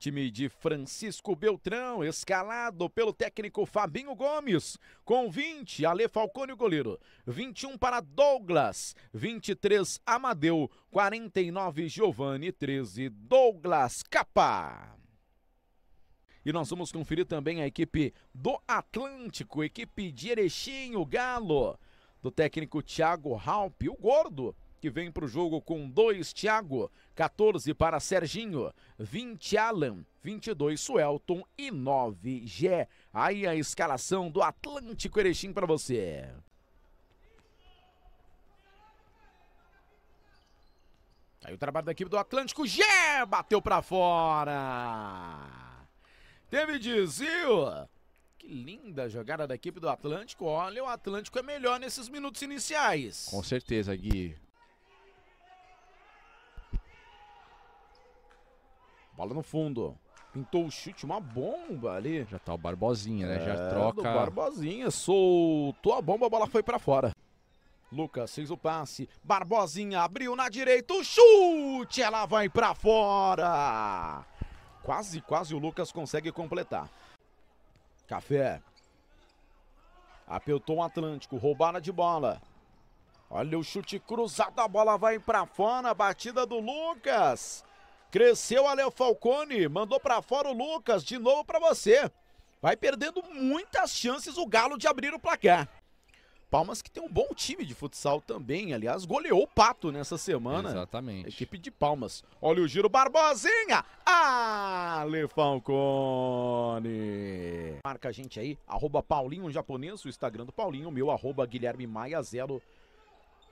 Time de Francisco Beltrão, escalado pelo técnico Fabinho Gomes, com 20, Ale Falcone o goleiro, 21 para Douglas, 23 Amadeu, 49 Giovanni, 13 Douglas Capa. E nós vamos conferir também a equipe do Atlântico, equipe de Erechim, o Galo, do técnico Thiago Halpe, o Gordo que vem para o jogo com 2 Thiago, 14 para Serginho, 20 Alan, 22 Suelton e 9 Gé. Aí a escalação do Atlântico Erechim para você. Aí o trabalho da equipe do Atlântico, Gé, bateu para fora. Teve desvio. Que linda jogada da equipe do Atlântico. Olha, o Atlântico é melhor nesses minutos iniciais. Com certeza, Gui. Bola no fundo. Pintou o chute, uma bomba ali. Já tá o Barbosinha, né? É, Já troca. Barbosinha soltou a bomba, a bola foi para fora. Lucas fez o passe. Barbosinha abriu na direita. O chute! Ela vai para fora! Quase, quase o Lucas consegue completar. Café. Apertou o Atlântico. Roubada de bola. Olha o chute cruzado. A bola vai para fora. Batida do Lucas. Cresceu a Léo Falcone, mandou para fora o Lucas, de novo para você. Vai perdendo muitas chances o Galo de abrir o placar. Palmas que tem um bom time de futsal também, aliás, goleou o Pato nessa semana. Exatamente. Equipe de Palmas. Olha o giro Barbosinha. Ale Falcone. Marca a gente aí, arroba Paulinho Japonês, o Instagram do Paulinho, meu arroba Guilherme Maia Zero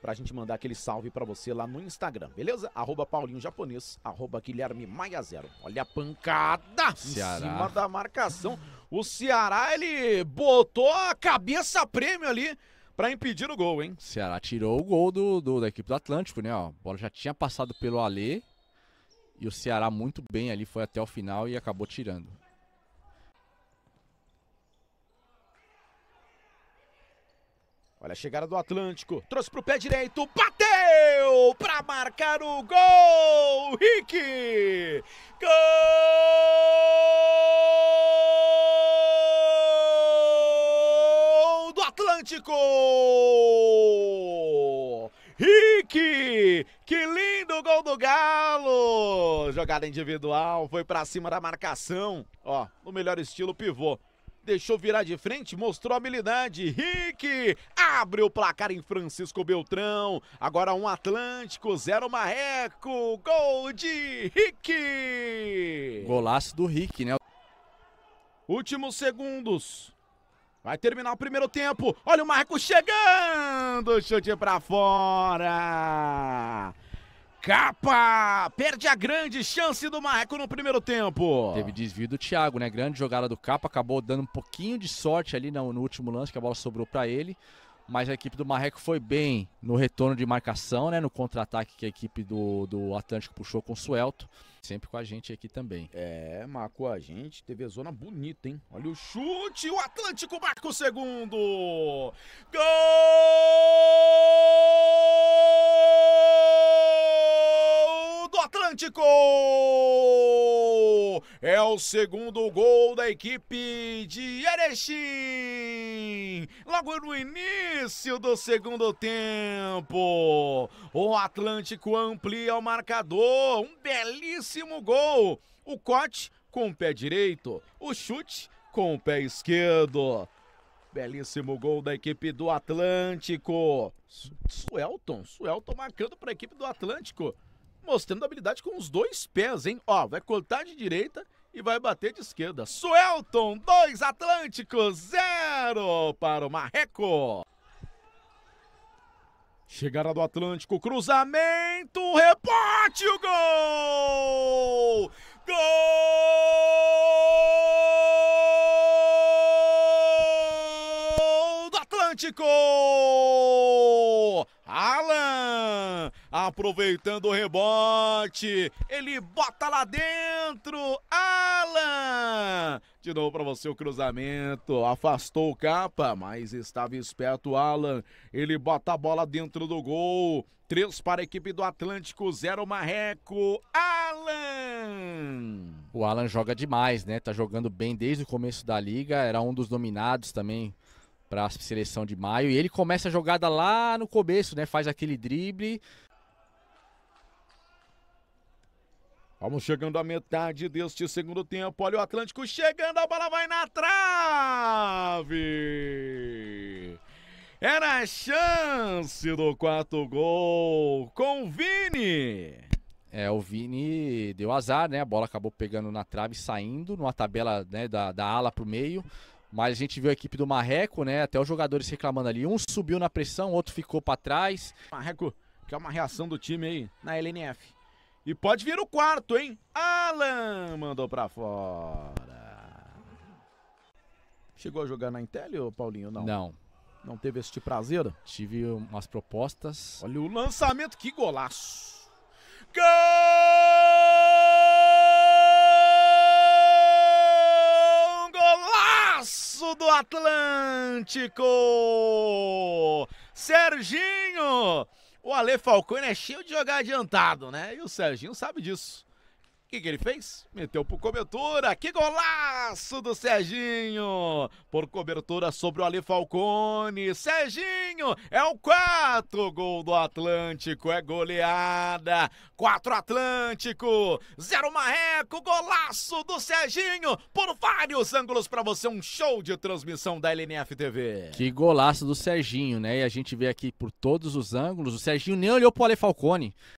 pra gente mandar aquele salve para você lá no Instagram, beleza? Arroba Paulinho Japonês, arroba Guilherme Maia Zero. Olha a pancada Ceará. em cima da marcação. O Ceará, ele botou a cabeça prêmio ali para impedir o gol, hein? Ceará tirou o gol do, do da equipe do Atlântico, né? Ó, a bola já tinha passado pelo Alê e o Ceará muito bem ali, foi até o final e acabou tirando. Olha a chegada do Atlântico. Trouxe pro pé direito. Bateu para marcar o gol. Rick. Gol do Atlântico. Rick! Que lindo gol do Galo! Jogada individual, foi para cima da marcação. Ó, no melhor estilo pivô deixou virar de frente, mostrou habilidade. Rick abre o placar em Francisco Beltrão. Agora um Atlântico, zero Marreco. Gol de Rick. Golaço do Rick, né? Últimos segundos. Vai terminar o primeiro tempo. Olha o Marco chegando. Chute para fora. Capa perde a grande chance do Marreco no primeiro tempo. Teve desvio do Thiago, né? Grande jogada do Capa, acabou dando um pouquinho de sorte ali no, no último lance, que a bola sobrou para ele. Mas a equipe do Marreco foi bem no retorno de marcação, né? No contra-ataque que a equipe do, do Atlântico puxou com o Suelto. Sempre com a gente aqui também. É, Marco, a gente teve a zona bonita, hein? Olha o chute, o Atlântico marca o segundo! Gol! Atlântico! É o segundo gol da equipe de Erechim! Logo no início do segundo tempo, o Atlântico amplia o marcador. Um belíssimo gol! O corte com o pé direito, o chute com o pé esquerdo. Belíssimo gol da equipe do Atlântico. Suelton, Suelton marcando para a equipe do Atlântico mostrando habilidade com os dois pés, hein? Ó, vai cortar de direita e vai bater de esquerda. Suelton, dois Atlânticos, zero para o Marreco. Chegada do Atlântico, cruzamento, rebote, o gol! Gol do Atlântico! Alan aproveitando o rebote. Ele bota lá dentro. Alan! De novo para você o cruzamento. Afastou o capa, mas estava esperto o Alan. Ele bota a bola dentro do gol. Três para a equipe do Atlântico, zero Marreco. Alan! O Alan joga demais, né? Tá jogando bem desde o começo da liga. Era um dos dominados também para a seleção de maio. E ele começa a jogada lá no começo, né? Faz aquele drible, Vamos chegando à metade deste segundo tempo. Olha o Atlântico chegando, a bola vai na trave! Era a chance do quarto gol com o Vini! É, o Vini deu azar, né? A bola acabou pegando na trave, saindo numa tabela né, da, da ala o meio. Mas a gente viu a equipe do Marreco, né? Até os jogadores reclamando ali. Um subiu na pressão, outro ficou para trás. Marreco, que é uma reação do time aí na LNF. E pode vir o quarto, hein? Alan mandou pra fora. Chegou a jogar na Intel, Paulinho, não? Não. Não teve este prazer? Tive umas propostas. Olha o lançamento, que golaço! Gol! Golaço do Atlântico! Serginho! O Ale Falcone é cheio de jogar adiantado, né? E o Serginho sabe disso. O que, que, ele fez? Meteu por cobertura. Ah, que golaço do Serginho! Por cobertura sobre o Ali Falcone. Serginho é o quarto gol do Atlântico. É goleada. Quatro Atlântico. Zero Marreco. Golaço do Serginho. Por vários ângulos para você. Um show de transmissão da LNF TV. Que golaço do Serginho, né? E a gente vê aqui por todos os ângulos. O Serginho nem olhou pro Ale Falcone.